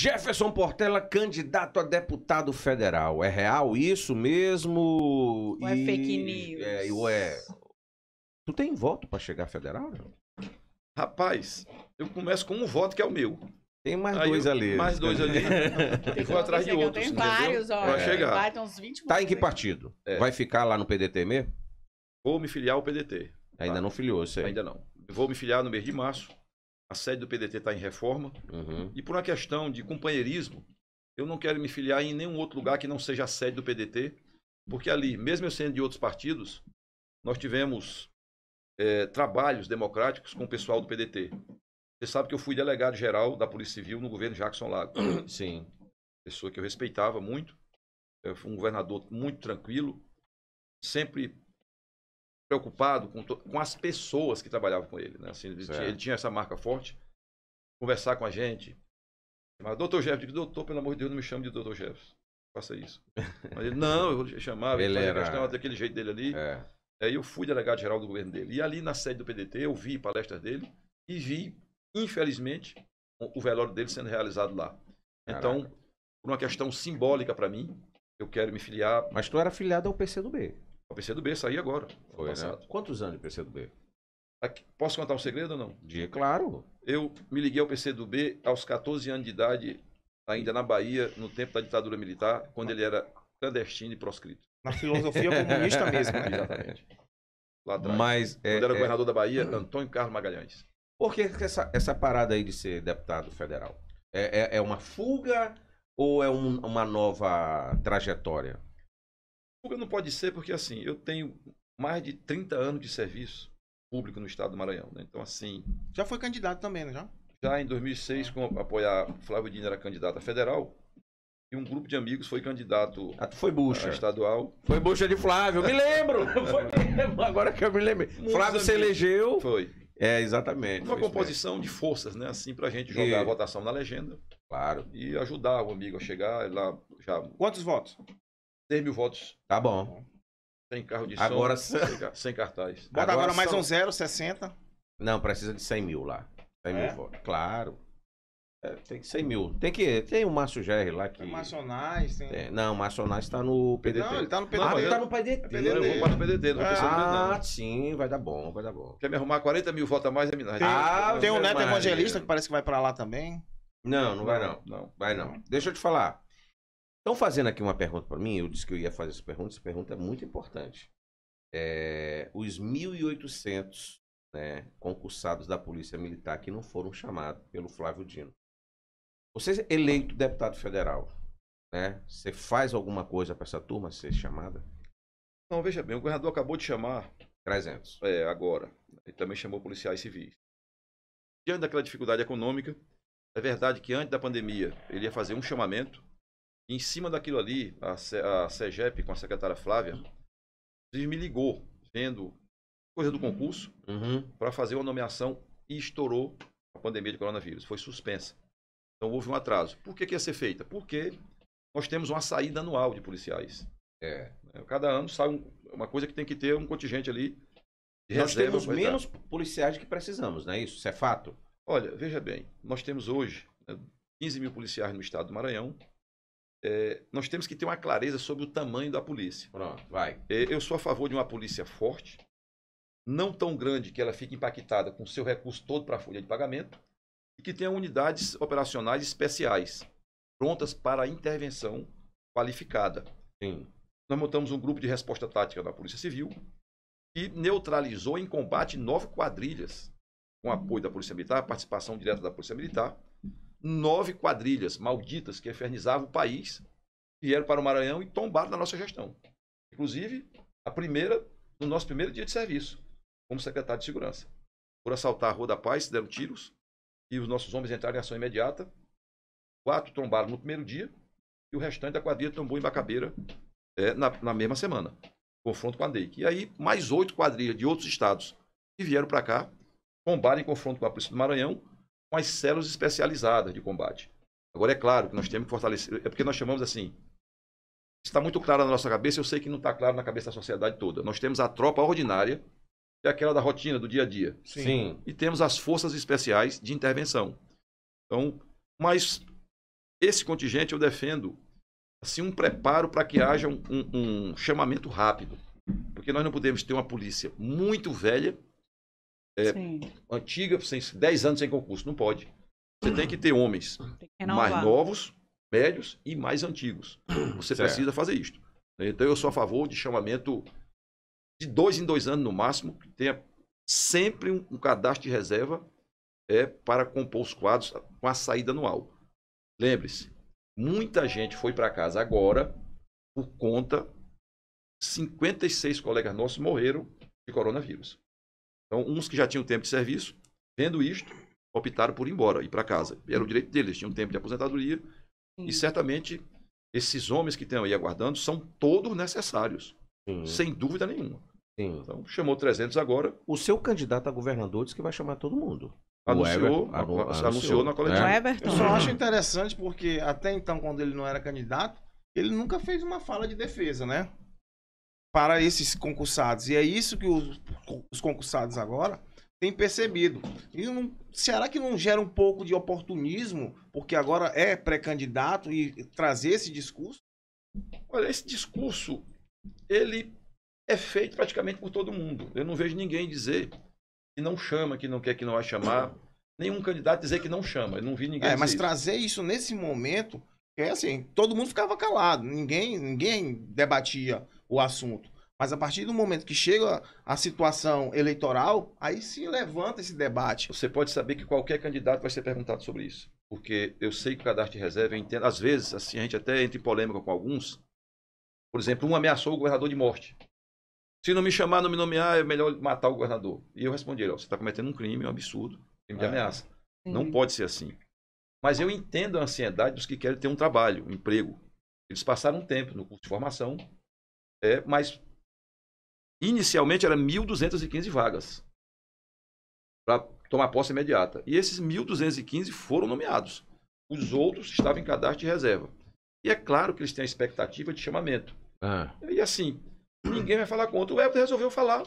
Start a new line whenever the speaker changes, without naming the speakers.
Jefferson Portela, candidato a deputado federal. É real isso mesmo?
Ou é e... fake news? É, ou é... Tu tem voto para chegar federal? Rapaz, eu começo com um voto que é o meu. Tem mais Aí dois eu, ali. Mais dois ali. e vou atrás de outros. Tem vários, ó. Vai é. chegar. Vai, tem uns 20 tá em que
partido? É. Vai ficar lá no PDT mesmo?
Vou me filiar ao PDT.
Ainda tá. não filiou, você? Ainda
não. vou me filiar no mês de março. A sede do PDT está em reforma. Uhum. E por uma questão de companheirismo, eu não quero me filiar em nenhum outro lugar que não seja a sede do PDT, porque ali, mesmo eu sendo de outros partidos, nós tivemos é, trabalhos democráticos com o pessoal do PDT. Você sabe que eu fui delegado geral da Polícia Civil no governo Jackson Lago. Sim. Pessoa que eu respeitava muito, eu fui um governador muito tranquilo, sempre preocupado com, com as pessoas que trabalhavam com ele. Né? Assim, ele, tinha, ele, tinha, essa marca forte, conversar com a gente. Mas, doutor Jefferson, digo, doutor, pelo amor de Deus, não me chame de doutor Jefferson. Faça isso. Mas ele, não, eu chamava, ele fazia era... questão daquele jeito dele ali. É. Aí eu fui delegado geral do governo dele. E ali na sede do PDT, eu vi palestras dele e vi, infelizmente, o velório dele sendo realizado lá. Então, por uma questão simbólica para mim, eu quero me filiar. Mas tu era filiado ao PCdoB. O PCdoB saiu agora. Foi, né? Quantos anos de PCdoB? Aqui, posso contar um segredo ou não? De, claro. Eu me liguei ao PCdoB aos 14 anos de idade, ainda na Bahia, no tempo da ditadura militar, quando ele era clandestino e proscrito. Na filosofia comunista mesmo. Né? Exatamente. Lá atrás. Mas, é, quando é, era é... governador da Bahia, uhum. Antônio Carlos Magalhães.
Por que essa, essa parada aí de ser deputado federal? É, é, é uma fuga ou é um, uma nova trajetória?
Fuga não pode ser porque, assim, eu tenho mais de 30 anos de serviço público no estado do Maranhão. Né? Então, assim... Já foi candidato também, né? Já, já em 2006, é. com apoiar Flávio Dino era candidato a federal, e um grupo de amigos foi candidato ah, foi bucha. estadual. Foi bucha de Flávio, me lembro! foi
mesmo, agora que eu me lembro. Flávio amigos. se elegeu.
Foi. É, exatamente. Uma composição mesmo. de forças, né? Assim, pra gente jogar e... a votação na legenda. Claro. E ajudar o amigo a chegar lá já. Quantos votos? 3 mil votos. Tá bom.
Sem carro de som, agora, sem, sem
cartaz. Bota agora, agora mais são... um
zero, 60. Não, precisa de 100 mil lá. 100 é? mil votos. Claro. É, tem 100 mil. Tem que. Tem o Márcio GR lá que. Tem Marcionais, tem. É, não, o Marcionais tá no PDT. Não, ele tá no PDT. Ah, ele tá no PDT. É PDT. Eu vou para o PDT, não é. Ah, não.
sim, vai dar bom, vai dar bom. Quer me arrumar 40 mil votos a mais, é Minas. Tem, ah, tem um neto evangelista que parece que vai pra lá também. Não, não vai não.
Não. Vai não. Deixa eu te falar. Estão fazendo aqui uma pergunta para mim, eu disse que eu ia fazer essa pergunta, essa pergunta é muito importante. É, os 1.800 né, concursados da Polícia Militar que não foram chamados pelo Flávio Dino. Você é eleito deputado federal, né? Você faz alguma coisa para essa turma ser chamada?
Não, veja bem, o governador acabou de chamar 300. É, agora. Ele também chamou policiais civis. Diante daquela dificuldade econômica, é verdade que antes da pandemia ele ia fazer um chamamento em cima daquilo ali, a, C, a CEGEP, com a secretária Flávia, me ligou, vendo coisa do concurso, uhum. para fazer uma nomeação e estourou a pandemia de coronavírus. Foi suspensa. Então houve um atraso. Por que, que ia ser feita? Porque nós temos uma saída anual de policiais. É. Né? Cada ano sai um, uma coisa que tem que ter um contingente ali. nós temos menos
policiais
do que precisamos, não é isso? Isso é fato? Olha, veja bem, nós temos hoje 15 né, mil policiais no estado do Maranhão, é, nós temos que ter uma clareza sobre o tamanho da polícia. Pronto, vai. Eh, eu sou a favor de uma polícia forte, não tão grande que ela fique impactada com seu recurso todo para a folha de pagamento, e que tenha unidades operacionais especiais, prontas para intervenção qualificada. Sim. Nós montamos um grupo de resposta tática da Polícia Civil que neutralizou em combate nove quadrilhas, com apoio da Polícia Militar, participação direta da Polícia Militar, nove quadrilhas malditas que infernizavam o país vieram para o Maranhão e tombaram na nossa gestão. Inclusive, a primeira, no nosso primeiro dia de serviço, como secretário de Segurança. Por assaltar a Rua da Paz, deram tiros e os nossos homens entraram em ação imediata. Quatro tombaram no primeiro dia e o restante da quadrilha tombou em Bacabeira é, na, na, mesma semana. Confronto com a DEIC. E aí, mais oito quadrilhas de outros estados que vieram para cá tombaram em confronto com a Polícia do Maranhão com as células especializadas de combate. Agora, é claro que nós temos que fortalecer, é porque nós chamamos assim, está muito claro na nossa cabeça, eu sei que não está claro na cabeça da sociedade toda. Nós temos a tropa ordinária, que é aquela da rotina, do dia a dia. Sim. Sim. E temos as forças especiais de intervenção. Então, mas esse contingente eu defendo assim um preparo para que haja um, um, um chamamento rápido. Porque nós não podemos ter uma polícia muito velha é, antiga, sem 10 anos sem concurso. Não pode. Você tem que ter homens que mais novos, médios e mais antigos. Você certo. precisa fazer isto. Então eu sou a favor de chamamento de dois em dois anos no máximo, que tenha sempre um, um cadastro de reserva é, para compor os quadros com a saída anual. Lembre-se, muita gente foi para casa agora por conta 56 colegas nossos morreram de coronavírus. Então, uns que já tinham tempo de serviço, vendo isto, optaram por ir embora, ir para casa. Era o hum. direito deles, tinham tempo de aposentadoria. Sim. E certamente esses homens que estão aí aguardando são todos necessários, Sim. sem dúvida nenhuma. Sim. Então, chamou 300 agora.
O seu candidato a governador disse que vai chamar todo mundo.
Anunciou, Ever, anunciou, anunciou na né? coletiva. É. Eu só acho
interessante porque até então, quando ele não era candidato, ele nunca fez uma fala de defesa, né? para esses concursados. E é isso que os, os concursados agora têm percebido. E não, será que não gera um pouco de oportunismo, porque agora é
pré-candidato e trazer esse discurso? Olha, esse discurso, ele é feito praticamente por todo mundo. Eu não vejo ninguém dizer que não chama, que não quer, que não vai chamar. Nenhum candidato dizer que não chama. Eu não vi ninguém. É, mas isso. trazer isso nesse
momento, é assim, todo mundo ficava calado, ninguém, ninguém debatia o assunto. Mas a partir do momento que chega a situação eleitoral, aí se levanta
esse debate. Você pode saber que qualquer candidato vai ser perguntado sobre isso. Porque eu sei que o cadastro de reserva, entendo, às vezes, assim, a gente até entra em polêmica com alguns. Por exemplo, um ameaçou o governador de morte. Se não me chamar, não me nomear, é melhor matar o governador. E eu respondi ele, ó, você está cometendo um crime, um absurdo, crime de é. ameaça. Não pode ser assim. Mas eu entendo a ansiedade dos que querem ter um trabalho, um emprego. Eles passaram um tempo no curso de formação, é, mas inicialmente era 1.215 vagas para tomar posse imediata. E esses 1.215 foram nomeados. Os outros estavam em cadastro de reserva. E é claro que eles têm a expectativa de chamamento. Ah. E assim, ninguém vai falar contra. O Everton resolveu falar.